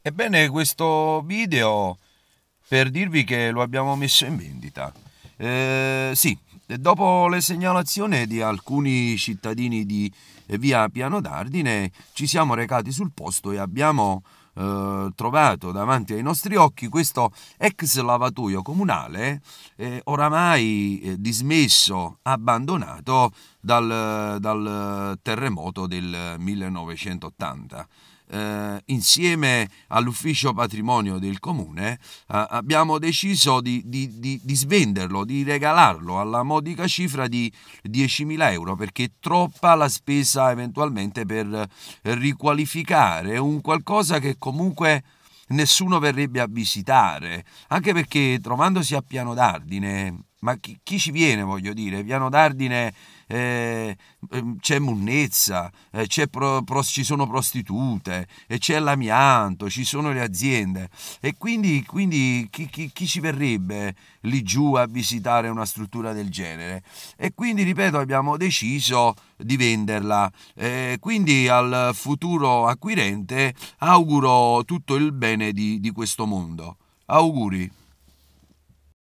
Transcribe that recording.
Ebbene, questo video per dirvi che lo abbiamo messo in vendita. Eh, sì, dopo le segnalazioni di alcuni cittadini di via Piano d'Ardine, ci siamo recati sul posto e abbiamo eh, trovato davanti ai nostri occhi questo ex lavatoio comunale, eh, oramai eh, dismesso, abbandonato dal, dal terremoto del 1980 eh, insieme all'ufficio patrimonio del comune eh, abbiamo deciso di, di, di, di, svenderlo, di regalarlo alla modica cifra di 10.000 euro perché è troppa la spesa eventualmente per riqualificare un qualcosa che comunque nessuno verrebbe a visitare, anche perché trovandosi a Piano d'Ardine ma chi, chi, ci viene, voglio dire? Piano d'Ardine eh, ehm, c'è munnezza, eh, c'è pro, pro, ci sono prostitute, eh, c'è l'amianto, ci sono le aziende. E quindi, quindi chi, chi, chi, ci verrebbe lì giù a visitare una struttura del genere? E quindi, ripeto, abbiamo deciso di venderla. Eh, quindi al futuro acquirente auguro tutto il bene di, di questo mondo. Auguri!